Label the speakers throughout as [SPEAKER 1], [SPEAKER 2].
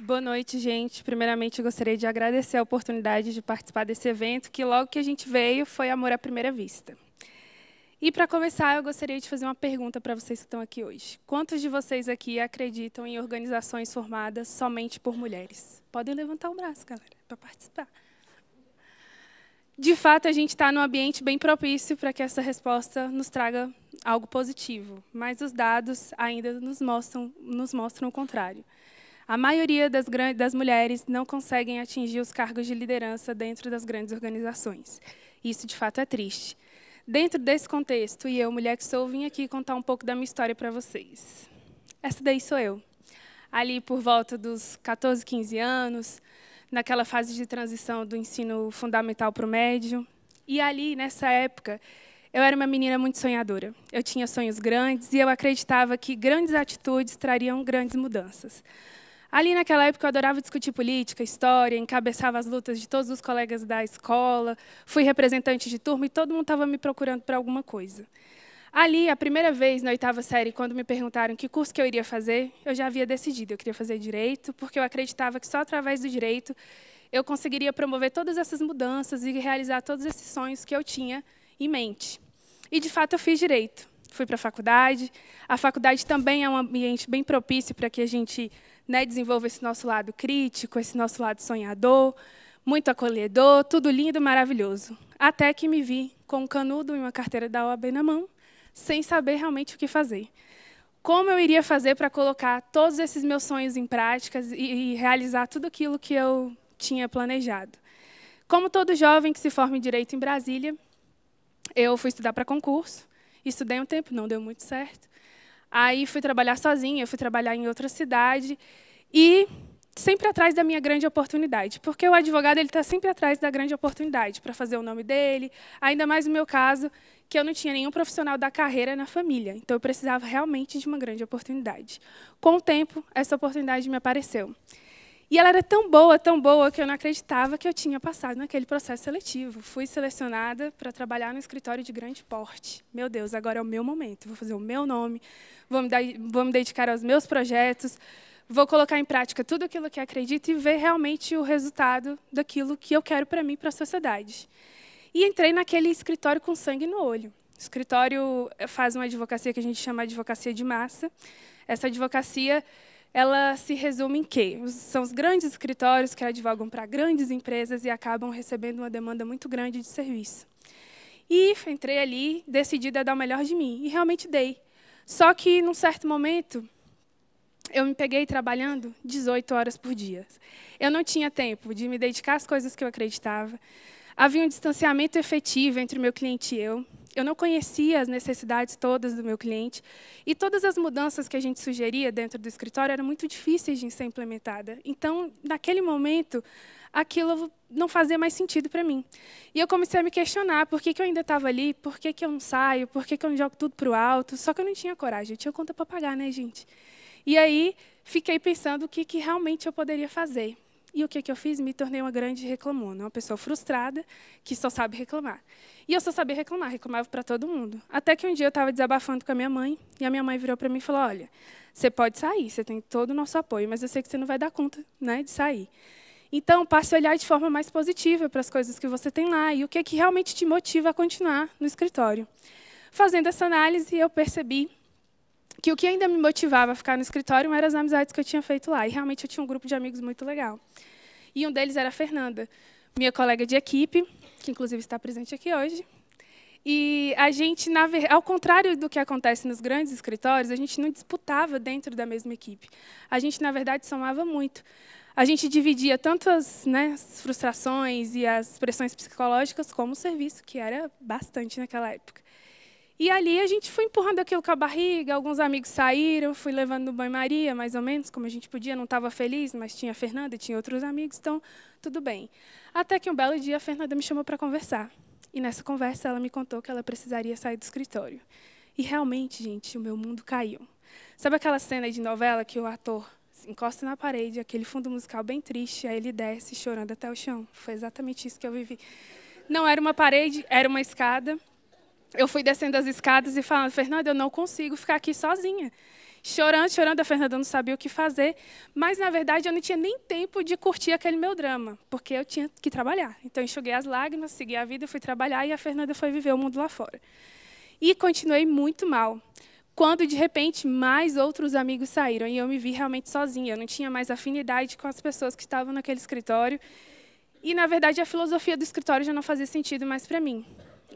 [SPEAKER 1] Boa noite, gente. Primeiramente, gostaria de agradecer a oportunidade de participar desse evento, que logo que a gente veio foi amor à primeira vista. E para começar, eu gostaria de fazer uma pergunta para vocês que estão aqui hoje. Quantos de vocês aqui acreditam em organizações formadas somente por mulheres? Podem levantar o braço, galera, para participar. De fato, a gente está num ambiente bem propício para que essa resposta nos traga algo positivo, mas os dados ainda nos mostram, nos mostram o contrário. A maioria das, das mulheres não conseguem atingir os cargos de liderança dentro das grandes organizações. Isso, de fato, é triste. Dentro desse contexto, e eu, mulher que sou, vim aqui contar um pouco da minha história para vocês. Essa daí sou eu. Ali por volta dos 14, 15 anos, naquela fase de transição do ensino fundamental para o médio. E ali, nessa época, eu era uma menina muito sonhadora. Eu tinha sonhos grandes e eu acreditava que grandes atitudes trariam grandes mudanças. Ali naquela época eu adorava discutir política, história, encabeçava as lutas de todos os colegas da escola, fui representante de turma e todo mundo estava me procurando para alguma coisa. Ali, a primeira vez na oitava série, quando me perguntaram que curso que eu iria fazer, eu já havia decidido, eu queria fazer direito, porque eu acreditava que só através do direito eu conseguiria promover todas essas mudanças e realizar todos esses sonhos que eu tinha em mente. E de fato eu fiz direito. Fui para a faculdade. A faculdade também é um ambiente bem propício para que a gente né, desenvolva esse nosso lado crítico, esse nosso lado sonhador, muito acolhedor, tudo lindo, maravilhoso. Até que me vi com um canudo e uma carteira da OAB na mão, sem saber realmente o que fazer. Como eu iria fazer para colocar todos esses meus sonhos em práticas e, e realizar tudo aquilo que eu tinha planejado? Como todo jovem que se forma em direito em Brasília, eu fui estudar para concurso. Estudei um tempo, não deu muito certo. Aí fui trabalhar sozinha, fui trabalhar em outra cidade e sempre atrás da minha grande oportunidade, porque o advogado ele está sempre atrás da grande oportunidade para fazer o nome dele. Ainda mais no meu caso, que eu não tinha nenhum profissional da carreira na família, então eu precisava realmente de uma grande oportunidade. Com o tempo, essa oportunidade me apareceu. E ela era tão boa, tão boa, que eu não acreditava que eu tinha passado naquele processo seletivo. Fui selecionada para trabalhar no escritório de grande porte. Meu Deus, agora é o meu momento. Vou fazer o meu nome, vou me, dar, vou me dedicar aos meus projetos, vou colocar em prática tudo aquilo que acredito e ver realmente o resultado daquilo que eu quero para mim, para a sociedade. E entrei naquele escritório com sangue no olho. O escritório eh, faz uma advocacia que a gente chama de advocacia de massa. Essa advocacia ela se resume em quê? São os grandes escritórios que advogam para grandes empresas e acabam recebendo uma demanda muito grande de serviço. E entrei ali decidida a dar o melhor de mim, e realmente dei. Só que, num certo momento, eu me peguei trabalhando 18 horas por dia. Eu não tinha tempo de me dedicar às coisas que eu acreditava. Havia um distanciamento efetivo entre o meu cliente e eu. Eu não conhecia as necessidades todas do meu cliente e todas as mudanças que a gente sugeria dentro do escritório eram muito difíceis de ser implementada. Então, naquele momento, aquilo não fazia mais sentido para mim. E eu comecei a me questionar por que, que eu ainda estava ali, por que, que eu não saio, por que, que eu não jogo tudo para o alto. Só que eu não tinha coragem, eu tinha conta para pagar, né, gente? E aí fiquei pensando o que, que realmente eu poderia fazer. E o que, que eu fiz? Me tornei uma grande reclamona, uma pessoa frustrada que só sabe reclamar. E eu só sabia reclamar, reclamava para todo mundo. Até que um dia eu estava desabafando com a minha mãe, e a minha mãe virou para mim e falou: Olha, você pode sair, você tem todo o nosso apoio, mas eu sei que você não vai dar conta né, de sair. Então, passe a olhar de forma mais positiva para as coisas que você tem lá e o que, que realmente te motiva a continuar no escritório. Fazendo essa análise, eu percebi que o que ainda me motivava a ficar no escritório eram as amizades que eu tinha feito lá. E realmente eu tinha um grupo de amigos muito legal. E um deles era a Fernanda, minha colega de equipe, que inclusive está presente aqui hoje. E a gente, na, ao contrário do que acontece nos grandes escritórios, a gente não disputava dentro da mesma equipe. A gente, na verdade, somava muito. A gente dividia tanto as, né, as frustrações e as pressões psicológicas como o serviço, que era bastante naquela época. E ali a gente foi empurrando aquilo com a barriga, alguns amigos saíram, fui levando no banho-maria, mais ou menos, como a gente podia, não estava feliz, mas tinha a Fernanda, tinha outros amigos, então tudo bem. Até que um belo dia a Fernanda me chamou para conversar. E nessa conversa ela me contou que ela precisaria sair do escritório. E realmente, gente, o meu mundo caiu. Sabe aquela cena de novela que o ator encosta na parede, aquele fundo musical bem triste, aí ele desce chorando até o chão? Foi exatamente isso que eu vivi. Não era uma parede, era uma escada eu fui descendo as escadas e falando, Fernanda, eu não consigo ficar aqui sozinha. Chorando, chorando, a Fernanda não sabia o que fazer. Mas, na verdade, eu não tinha nem tempo de curtir aquele meu drama, porque eu tinha que trabalhar. Então, enxuguei as lágrimas, segui a vida, fui trabalhar e a Fernanda foi viver o mundo lá fora. E continuei muito mal. Quando, de repente, mais outros amigos saíram e eu me vi realmente sozinha. Eu não tinha mais afinidade com as pessoas que estavam naquele escritório. E, na verdade, a filosofia do escritório já não fazia sentido mais para mim.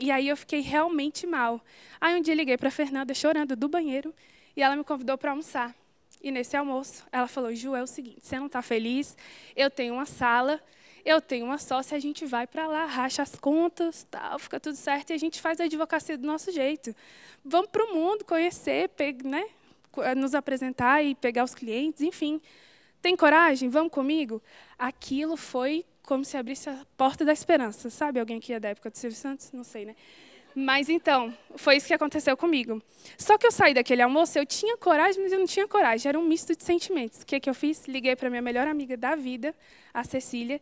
[SPEAKER 1] E aí eu fiquei realmente mal. Aí um dia liguei para Fernanda chorando do banheiro e ela me convidou para almoçar. E nesse almoço, ela falou: "Ju, é o seguinte, você não está feliz? Eu tenho uma sala, eu tenho uma sócia, a gente vai para lá, racha as contas, tal, fica tudo certo e a gente faz a advocacia do nosso jeito. Vamos para o mundo conhecer, pegue né? Eh, nos apresentar e pegar os clientes, enfim. Tem coragem? Vamos comigo?" Aquilo foi como se abrisse a porta da esperança. Sabe alguém que é da época do Silvio Santos? Não sei, né? Mas então, foi isso que aconteceu comigo. Só que eu saí daquele almoço, eu tinha coragem, mas eu não tinha coragem. Era um misto de sentimentos. O que, é que eu fiz? Liguei para minha melhor amiga da vida, a Cecília,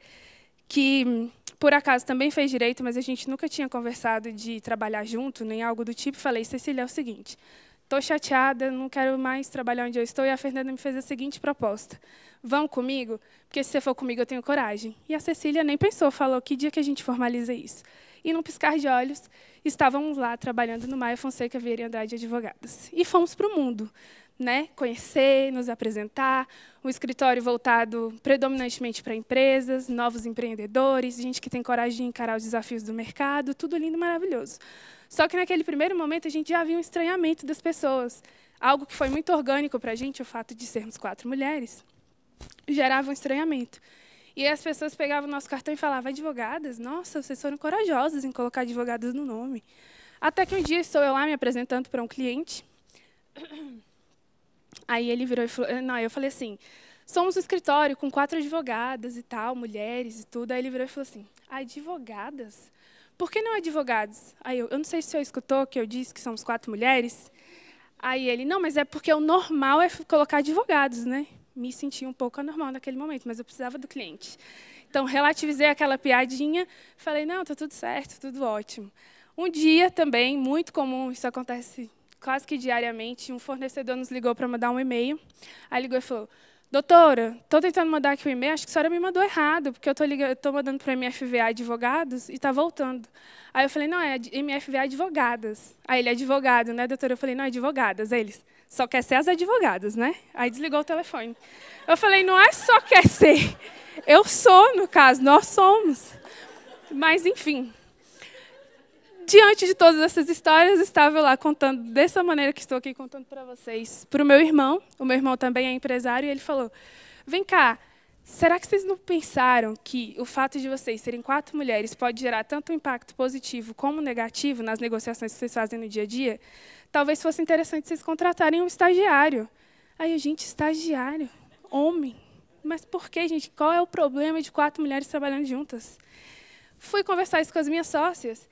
[SPEAKER 1] que por acaso também fez direito, mas a gente nunca tinha conversado de trabalhar junto, nem algo do tipo. Falei, Cecília, é o seguinte: Estou chateada, não quero mais trabalhar onde eu estou. E a Fernanda me fez a seguinte proposta: Vão comigo? Porque se você for comigo, eu tenho coragem. E a Cecília nem pensou, falou: Que dia que a gente formaliza isso? E num piscar de olhos, estávamos lá trabalhando no Maia Fonseca Vieira de Advogados. E fomos para o mundo né, conhecer, nos apresentar, um escritório voltado predominantemente para empresas, novos empreendedores, gente que tem coragem de encarar os desafios do mercado, tudo lindo e maravilhoso. Só que naquele primeiro momento a gente já viu um estranhamento das pessoas, algo que foi muito orgânico para a gente, o fato de sermos quatro mulheres, gerava um estranhamento. E as pessoas pegavam o nosso cartão e falavam, advogadas? Nossa, vocês foram corajosas em colocar advogadas no nome. Até que um dia estou eu lá me apresentando para um cliente, Aí ele virou e falou, não, eu falei assim, somos um escritório com quatro advogadas e tal, mulheres e tudo. Aí ele virou e falou assim, advogadas? Por que não advogados? Aí eu, eu não sei se o senhor escutou que eu disse que somos quatro mulheres. Aí ele, não, mas é porque o normal é colocar advogados, né? Me senti um pouco anormal naquele momento, mas eu precisava do cliente. Então, relativizei aquela piadinha, falei, não, está tudo certo, tudo ótimo. Um dia também, muito comum, isso acontece quase que diariamente, um fornecedor nos ligou para mandar um e-mail. Aí ligou e falou: Doutora, estou tentando mandar aqui o um e-mail, acho que a senhora me mandou errado, porque eu estou mandando para a MFVA Advogados e está voltando. Aí eu falei, não, é MFVA Advogadas. Aí ele, advogado, né, doutora? Eu falei, não, é advogadas. Aí eles, só quer ser as advogadas, né? Aí desligou o telefone. Eu falei, não é só quer ser, eu sou, no caso, nós somos. Mas, enfim, diante de todas essas histórias, estava lá contando dessa maneira que estou aqui contando para vocês, para o meu irmão. O meu irmão também é empresário e ele falou: Vem cá, será que vocês não pensaram que o fato de vocês serem quatro mulheres pode gerar tanto impacto positivo como negativo nas negociações que vocês fazem no dia a dia? Talvez fosse interessante vocês contratarem um estagiário. Aí a gente, estagiário, homem. Mas por que, gente? Qual é o problema de quatro mulheres trabalhando juntas? Fui conversar isso com as minhas sócias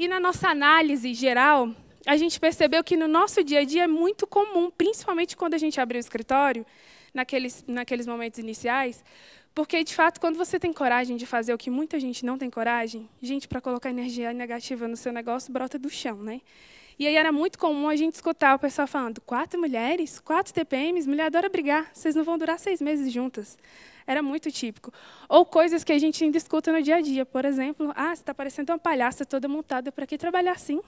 [SPEAKER 1] e na nossa análise geral, a gente percebeu que no nosso dia a dia é muito comum, principalmente quando a gente abriu o escritório, naqueles, naqueles momentos iniciais, porque, de fato, quando você tem coragem de fazer o que muita gente não tem coragem, gente, para colocar energia negativa no seu negócio, brota do chão, né? E aí era muito comum a gente escutar o pessoal falando: quatro mulheres, quatro TPMs, mulher adora brigar, vocês não vão durar seis meses juntas. Era muito típico. Ou coisas que a gente ainda escuta no dia a dia. Por exemplo, ah, você está parecendo uma palhaça toda montada, para que trabalhar assim?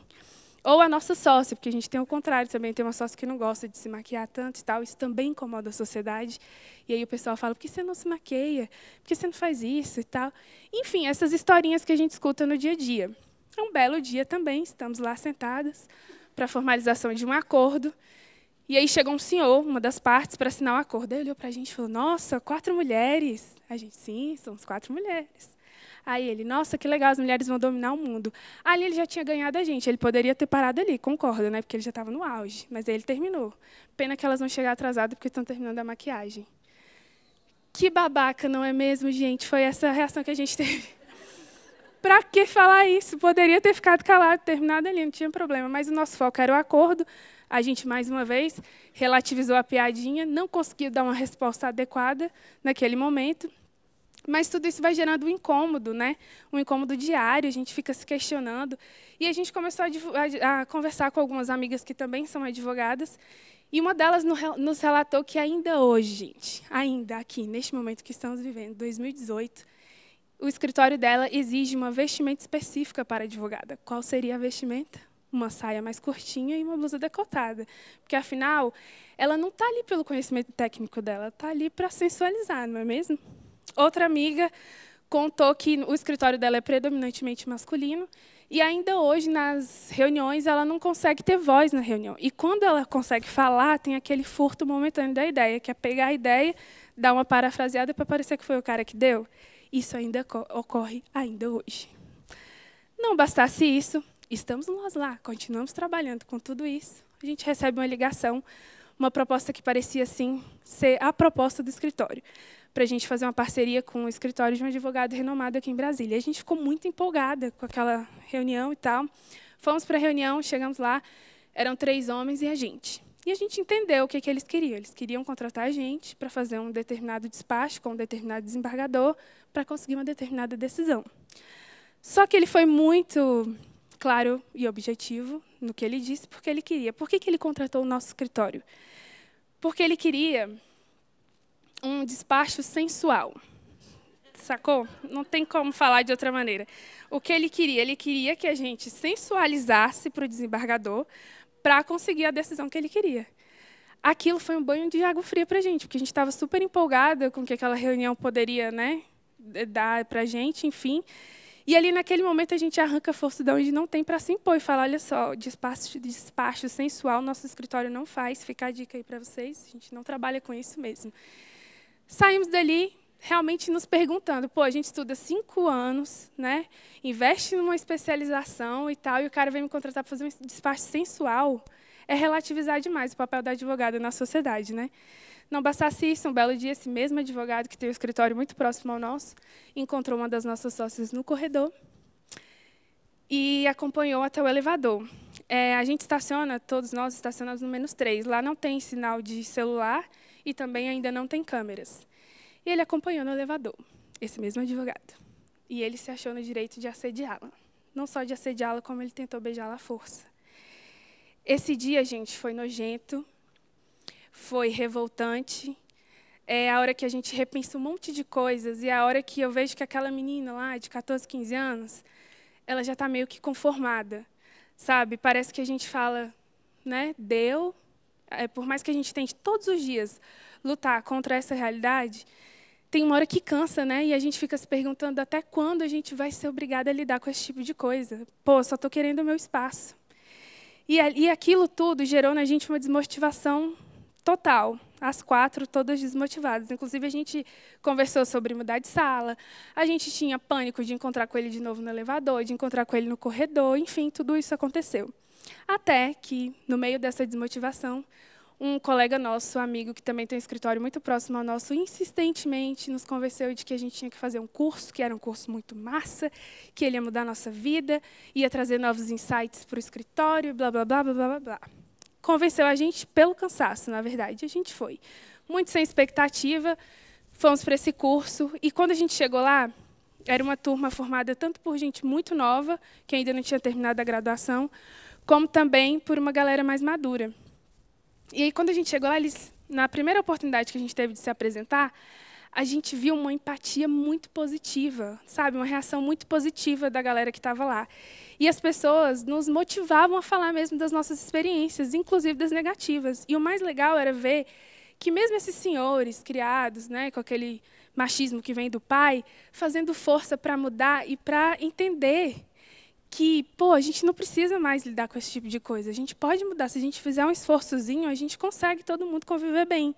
[SPEAKER 1] Ou a nossa sócia, porque a gente tem o contrário também, tem uma sócia que não gosta de se maquiar tanto e tal, isso também incomoda a sociedade. E aí o pessoal fala, por que você não se maquia? Por que você não faz isso e tal? Enfim, essas historinhas que a gente escuta no dia a dia. É um belo dia também, estamos lá sentadas para a formalização de um acordo, e aí chegou um senhor, uma das partes, para assinar o acordo. Ele olhou para a gente e falou: Nossa, quatro mulheres. A gente, sim, somos quatro mulheres. Aí ele, nossa, que legal, as mulheres vão dominar o mundo. Ali ele já tinha ganhado a gente, ele poderia ter parado ali, concorda, né? Porque ele já estava no auge, mas aí ele terminou. Pena que elas vão chegar atrasadas porque estão terminando a maquiagem. Que babaca, não é mesmo, gente? Foi essa a reação que a gente teve. Para que falar isso? Poderia ter ficado calado, terminado ali, não tinha problema. Mas o nosso foco era o acordo, a gente, mais uma vez, relativizou a piadinha, não conseguiu dar uma resposta adequada naquele momento. Mas tudo isso vai gerando um incômodo, né? Um incômodo diário, a gente fica se questionando. E a gente começou a, a conversar com algumas amigas que também são advogadas. E uma delas nos relatou que ainda hoje, gente, ainda aqui, neste momento que estamos vivendo, 2018, o escritório dela exige uma vestimenta específica para a advogada. Qual seria a vestimenta? uma saia mais curtinha e uma blusa decotada. Porque, afinal, ela não está ali pelo conhecimento técnico dela, está ali para sensualizar, não é mesmo? Outra amiga contou que o escritório dela é predominantemente masculino e ainda hoje, nas reuniões, ela não consegue ter voz na reunião. E quando ela consegue falar, tem aquele furto momentâneo da ideia, que é pegar a ideia, dar uma parafraseada para parecer que foi o cara que deu. Isso ainda ocorre ainda hoje. Não bastasse isso, estamos nós lá, continuamos trabalhando com tudo isso. A gente recebe uma ligação, uma proposta que parecia, assim, ser a proposta do escritório, para a gente fazer uma parceria com o escritório de um advogado renomado aqui em Brasília. A gente ficou muito empolgada com aquela reunião e tal. Fomos para a reunião, chegamos lá, eram três homens e a gente. E a gente entendeu o que, que eles queriam. Eles queriam contratar a gente para fazer um determinado despacho com um determinado desembargador para conseguir uma determinada decisão. Só que ele foi muito claro e objetivo no que ele disse, porque ele queria. Por que, que ele contratou o nosso escritório? Porque ele queria um despacho sensual. Sacou? Não tem como falar de outra maneira. O que ele queria? Ele queria que a gente sensualizasse para o desembargador para conseguir a decisão que ele queria. Aquilo foi um banho de água fria para a gente, porque a gente estava super empolgada com o que aquela reunião poderia né, dar para a gente, enfim. E ali naquele momento a gente arranca a força de onde não tem para se impor e fala, olha só, despacho, despacho sensual, nosso escritório não faz, fica a dica aí para vocês, a gente não trabalha com isso mesmo. Saímos dali realmente nos perguntando, pô, a gente estuda cinco anos, né, investe numa especialização e tal, e o cara vem me contratar para fazer um despacho sensual, é relativizar demais o papel da advogada na sociedade, né? Não bastasse isso, um belo dia, esse mesmo advogado que tem um escritório muito próximo ao nosso, encontrou uma das nossas sócias no corredor e acompanhou até o elevador. É, a gente estaciona, todos nós estacionamos no menos três. Lá não tem sinal de celular e também ainda não tem câmeras. E ele acompanhou no elevador, esse mesmo advogado. E ele se achou no direito de assediá-la. Não só de assediá-la, como ele tentou beijá-la à força. Esse dia, gente, foi nojento, foi revoltante. É a hora que a gente repensa um monte de coisas e é a hora que eu vejo que aquela menina lá de 14, 15 anos, ela já está meio que conformada, sabe? Parece que a gente fala, né? Deu. É, por mais que a gente tente todos os dias lutar contra essa realidade, tem uma hora que cansa, né? E a gente fica se perguntando até quando a gente vai ser obrigada a lidar com esse tipo de coisa. Pô, só estou querendo o meu espaço. E, e aquilo tudo gerou na gente uma desmotivação total, as quatro, todas desmotivadas. Inclusive, a gente conversou sobre mudar de sala, a gente tinha pânico de encontrar com ele de novo no elevador, de encontrar com ele no corredor, enfim, tudo isso aconteceu. Até que, no meio dessa desmotivação, um colega nosso, amigo, que também tem um escritório muito próximo ao nosso, insistentemente nos convenceu de que a gente tinha que fazer um curso, que era um curso muito massa, que ele ia mudar a nossa vida, ia trazer novos insights para o escritório, blá, blá, blá, blá, blá, blá convenceu a gente pelo cansaço, na verdade. A gente foi. Muito sem expectativa, fomos para esse curso. E quando a gente chegou lá, era uma turma formada tanto por gente muito nova, que ainda não tinha terminado a graduação, como também por uma galera mais madura. E aí, quando a gente chegou lá, eles, na primeira oportunidade que a gente teve de se apresentar, a gente viu uma empatia muito positiva, sabe? Uma reação muito positiva da galera que estava lá. E as pessoas nos motivavam a falar mesmo das nossas experiências, inclusive das negativas. E o mais legal era ver que mesmo esses senhores criados, né, com aquele machismo que vem do pai, fazendo força para mudar e para entender que, pô, a gente não precisa mais lidar com esse tipo de coisa. A gente pode mudar. Se a gente fizer um esforçozinho, a gente consegue todo mundo conviver bem.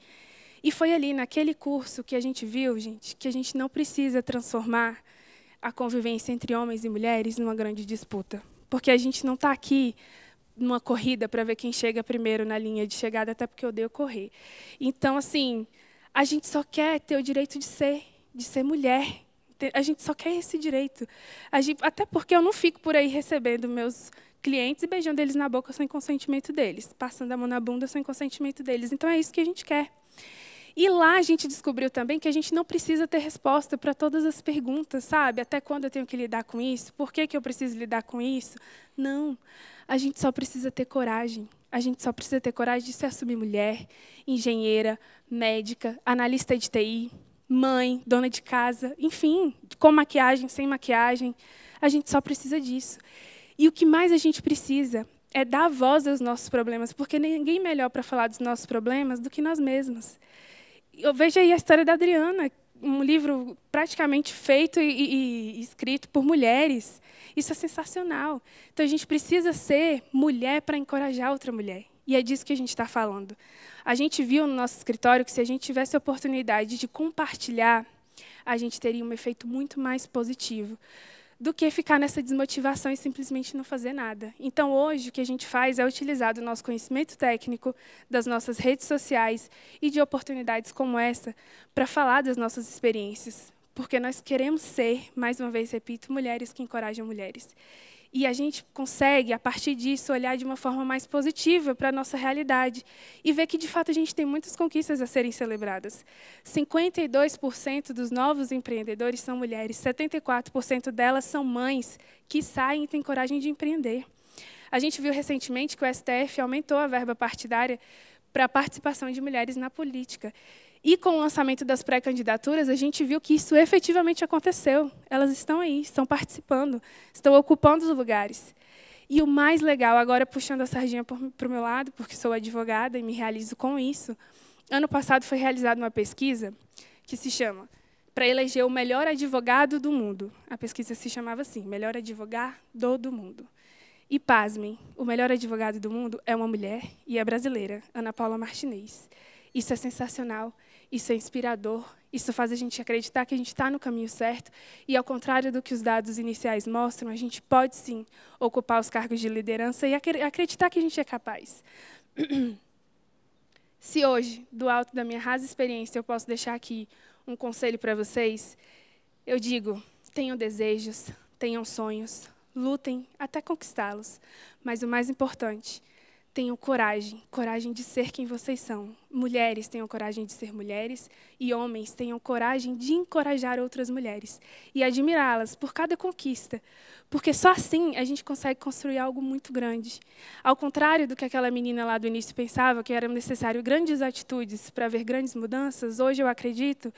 [SPEAKER 1] E foi ali, naquele curso, que a gente viu, gente, que a gente não precisa transformar a convivência entre homens e mulheres numa grande disputa. Porque a gente não está aqui numa corrida para ver quem chega primeiro na linha de chegada, até porque eu odeio correr. Então, assim, a gente só quer ter o direito de ser, de ser mulher. A gente só quer esse direito. Gente, até porque eu não fico por aí recebendo meus clientes e beijando eles na boca sem consentimento deles, passando a mão na bunda sem consentimento deles. Então, é isso que a gente quer. E lá a gente descobriu também que a gente não precisa ter resposta para todas as perguntas, sabe? Até quando eu tenho que lidar com isso? Por que, que eu preciso lidar com isso? Não. A gente só precisa ter coragem. A gente só precisa ter coragem de se assumir mulher, engenheira, médica, analista de TI, mãe, dona de casa, enfim, com maquiagem, sem maquiagem. A gente só precisa disso. E o que mais a gente precisa é dar voz aos nossos problemas, porque ninguém melhor para falar dos nossos problemas do que nós mesmas eu vejo aí a história da Adriana, um livro praticamente feito e, e, escrito por mulheres. Isso é sensacional. Então a gente precisa ser mulher para encorajar outra mulher. E é disso que a gente está falando. A gente viu no nosso escritório que se a gente tivesse a oportunidade de compartilhar, a gente teria um efeito muito mais positivo do que ficar nessa desmotivação e simplesmente não fazer nada. Então, hoje, o que a gente faz é utilizar do nosso conhecimento técnico, das nossas redes sociais e de oportunidades como essa para falar das nossas experiências, porque nós queremos ser, mais uma vez repito, mulheres que encorajam mulheres. E a gente consegue, a partir disso, olhar de uma forma mais positiva para a nossa realidade e ver que, de fato, a gente tem muitas conquistas a serem celebradas. 52% dos novos empreendedores são mulheres, 74% delas são mães que saem e têm coragem de empreender. A gente viu recentemente que o STF aumentou a verba partidária para a participação de mulheres na política. E com o lançamento das pré-candidaturas, a gente viu que isso efetivamente aconteceu. Elas estão aí, estão participando, estão ocupando os lugares. E o mais legal, agora puxando a sardinha para o meu lado, porque sou advogada e me realizo com isso, ano passado foi realizada uma pesquisa que se chama para eleger o melhor advogado do mundo. A pesquisa se chamava assim, melhor advogado do mundo. E pasmem, o melhor advogado do mundo é uma mulher e é brasileira, Ana Paula Martinez. Isso é sensacional isso é inspirador, isso faz a gente acreditar que a gente está no caminho certo e, ao contrário do que os dados iniciais mostram, a gente pode sim ocupar os cargos de liderança e acreditar que a gente é capaz. Se hoje, do alto da minha rasa experiência, eu posso deixar aqui um conselho para vocês, eu digo: tenham desejos, tenham sonhos, lutem até conquistá-los, mas o mais importante tenham coragem, coragem de ser quem vocês são. Mulheres tenham coragem de ser mulheres e homens tenham coragem de encorajar outras mulheres e admirá-las por cada conquista, porque só assim a gente consegue construir algo muito grande. Ao contrário do que aquela menina lá do início pensava, que eram necessário grandes atitudes para ver grandes mudanças, hoje eu acredito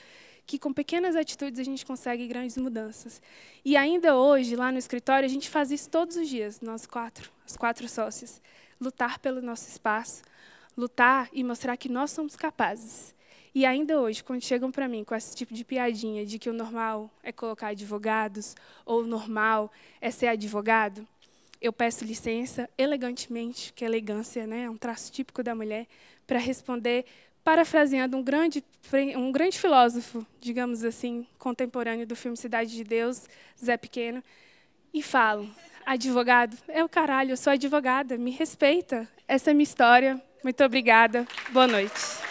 [SPEAKER 1] que com pequenas atitudes a gente consegue grandes mudanças. E ainda hoje, lá no escritório, a gente faz isso todos os dias, nós quatro, as quatro sócias lutar pelo nosso espaço, lutar e mostrar que nós somos capazes. E ainda hoje, quando chegam para mim com esse tipo de piadinha de que o normal é colocar advogados ou o normal é ser advogado, eu peço licença elegantemente, que elegância né, é um traço típico da mulher, para responder parafraseando um grande, um grande filósofo, digamos assim, contemporâneo do filme Cidade de Deus, Zé Pequeno, e falo: advogado, é o caralho, eu sou advogada, me respeita. Essa é a minha história. Muito obrigada. Boa noite.